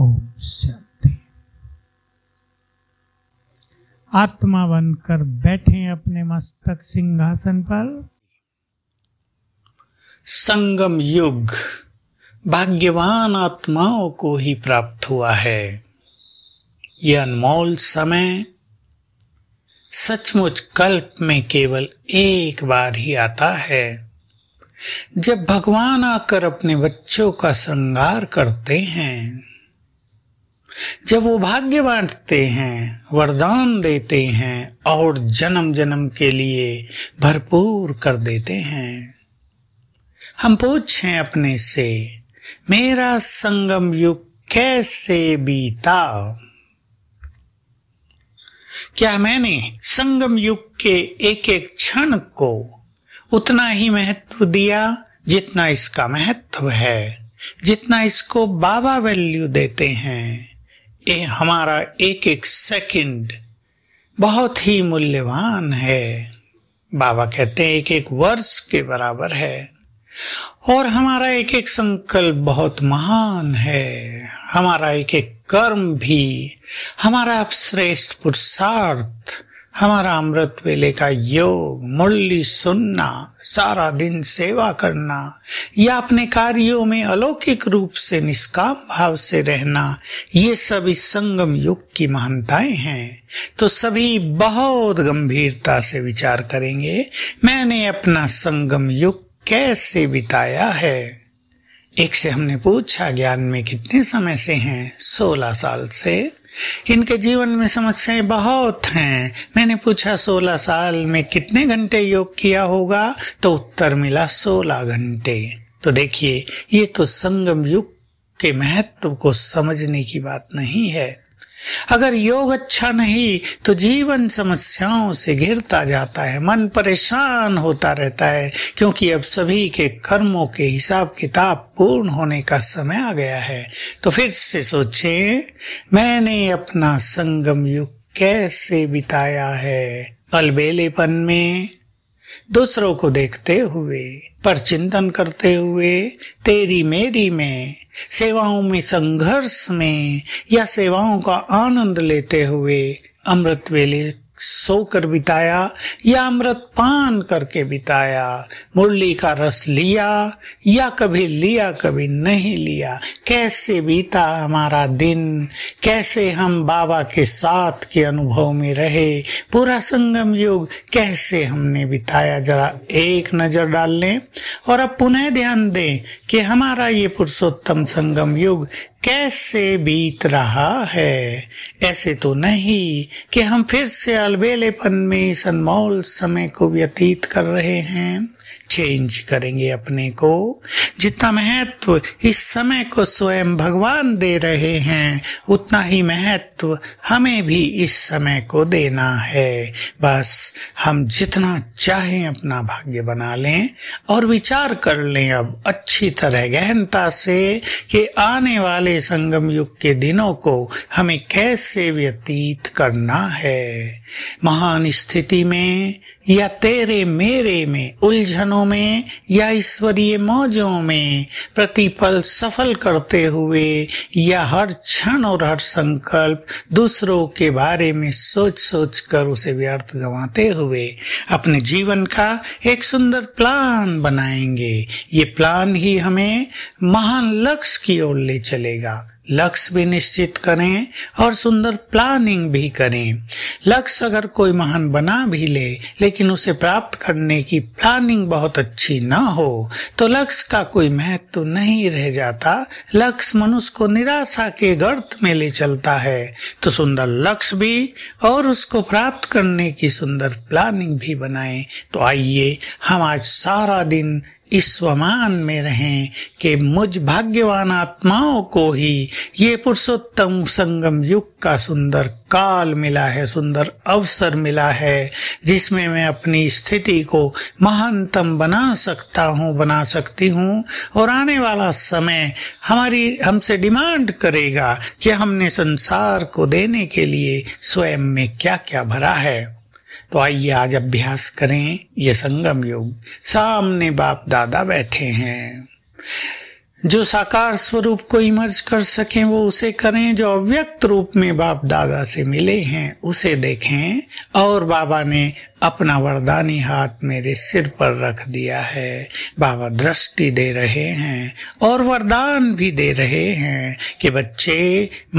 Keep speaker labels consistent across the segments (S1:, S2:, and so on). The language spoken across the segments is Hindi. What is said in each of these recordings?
S1: ओम शांति आत्मा बनकर बैठे अपने मस्तक सिंहासन पर संगम युग भाग्यवान आत्माओं को ही प्राप्त हुआ है यह अनमोल समय सचमुच कल्प में केवल एक बार ही आता है जब भगवान आकर अपने बच्चों का श्रृंगार करते हैं जब वो भाग्य बांटते हैं वरदान देते हैं और जन्म जन्म के लिए भरपूर कर देते हैं हम पूछें अपने से मेरा संगम युग कैसे बीता क्या मैंने संगम युग के एक एक क्षण को उतना ही महत्व दिया जितना इसका महत्व है जितना इसको बाबा वैल्यू देते हैं ये हमारा एक एक सेकंड बहुत ही मूल्यवान है बाबा कहते हैं एक एक वर्ष के बराबर है और हमारा एक एक संकल्प बहुत महान है हमारा एक एक कर्म भी हमारा श्रेष्ठ पुरुषार्थ हमारा अमृत वेले का योग मुरली सुनना सारा दिन सेवा करना या अपने कार्यों में अलौकिक रूप से निष्काम भाव से रहना ये सभी संगम युग की महानताएं हैं तो सभी बहुत गंभीरता से विचार करेंगे मैंने अपना संगम युग कैसे बिताया है एक से हमने पूछा ज्ञान में कितने समय से हैं सोलह साल से इनके जीवन में समस्याएं बहुत हैं मैंने पूछा सोलह साल में कितने घंटे योग किया होगा तो उत्तर मिला सोलह घंटे तो देखिए ये तो संगम युग के महत्व को समझने की बात नहीं है अगर योग अच्छा नहीं तो जीवन समस्याओं से घिरता जाता है मन परेशान होता रहता है क्योंकि अब सभी के कर्मों के हिसाब किताब पूर्ण होने का समय आ गया है तो फिर से सोचे मैंने अपना संगम युग कैसे बिताया है अलबेलेपन में दूसरों को देखते हुए पर चिंतन करते हुए तेरी मेरी में सेवाओं में संघर्ष में या सेवाओं का आनंद लेते हुए अमृत वेले सोकर बिताया या अमृत पान करके बिताया मुरली का रस लिया या कभी लिया कभी नहीं लिया कैसे बीता हमारा दिन कैसे हम बाबा के साथ के अनुभव में रहे पूरा संगम योग कैसे हमने बिताया जरा एक नजर डाल लें और अब पुनः ध्यान दें कि हमारा ये पुरुषोत्तम संगम युग कैसे बीत रहा है ऐसे तो नहीं कि हम फिर से अलबेलेपन में इस अनमोल समय को व्यतीत कर रहे हैं चेंज करेंगे अपने को जितना महत्व इस समय को स्वयं भगवान दे रहे हैं उतना उतना ही महत्व हमें भी इस समय को देना है बस हम जितना चाहे अपना भाग्य बना लें और विचार कर लें अब अच्छी तरह गहनता से कि आने वाले संगम युग के दिनों को हमें कैसे व्यतीत करना है महान स्थिति में या तेरे मेरे में उलझनों में या ईश्वरीय मौजों में प्रतिपल सफल करते हुए या हर क्षण और हर संकल्प दूसरों के बारे में सोच सोच कर उसे व्यर्थ गंवाते हुए अपने जीवन का एक सुंदर प्लान बनाएंगे ये प्लान ही हमें महान लक्ष्य की ओर ले चलेगा लक्ष्य भी निश्चित करें और सुंदर प्लानिंग भी करें लक्ष्य अगर कोई महान बना भी ले लेकिन उसे प्राप्त करने की प्लानिंग बहुत अच्छी ना हो तो लक्ष्य का कोई महत्व तो नहीं रह जाता लक्ष्य मनुष्य को निराशा के गर्त में ले चलता है तो सुंदर लक्ष्य भी और उसको प्राप्त करने की सुंदर प्लानिंग भी बनाए तो आइए हम आज सारा दिन इस स्वमान में रहें कि मुझ भाग्यवान आत्माओं को ही ये पुरुषोत्तम संगम युग का सुंदर काल मिला है सुंदर अवसर मिला है जिसमें मैं अपनी स्थिति को महानतम बना सकता हूँ बना सकती हूँ और आने वाला समय हमारी हमसे डिमांड करेगा कि हमने संसार को देने के लिए स्वयं में क्या क्या भरा है तो आइए आज अभ्यास करें ये संगम योग सामने बाप दादा बैठे हैं जो साकार स्वरूप को इमर्ज कर सके वो उसे करें जो अव्यक्त रूप में बाप दादा से मिले हैं उसे देखें और बाबा ने अपना वरदानी हाथ मेरे सिर पर रख दिया है बाबा दृष्टि दे रहे हैं और वरदान भी दे रहे हैं कि बच्चे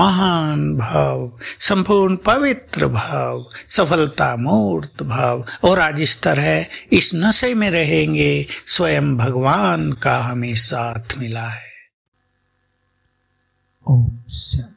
S1: महान भाव संपूर्ण पवित्र भाव सफलता मूर्त भाव और आज इस तरह इस नशे में रहेंगे स्वयं भगवान का हमें साथ मिला है ओम शांति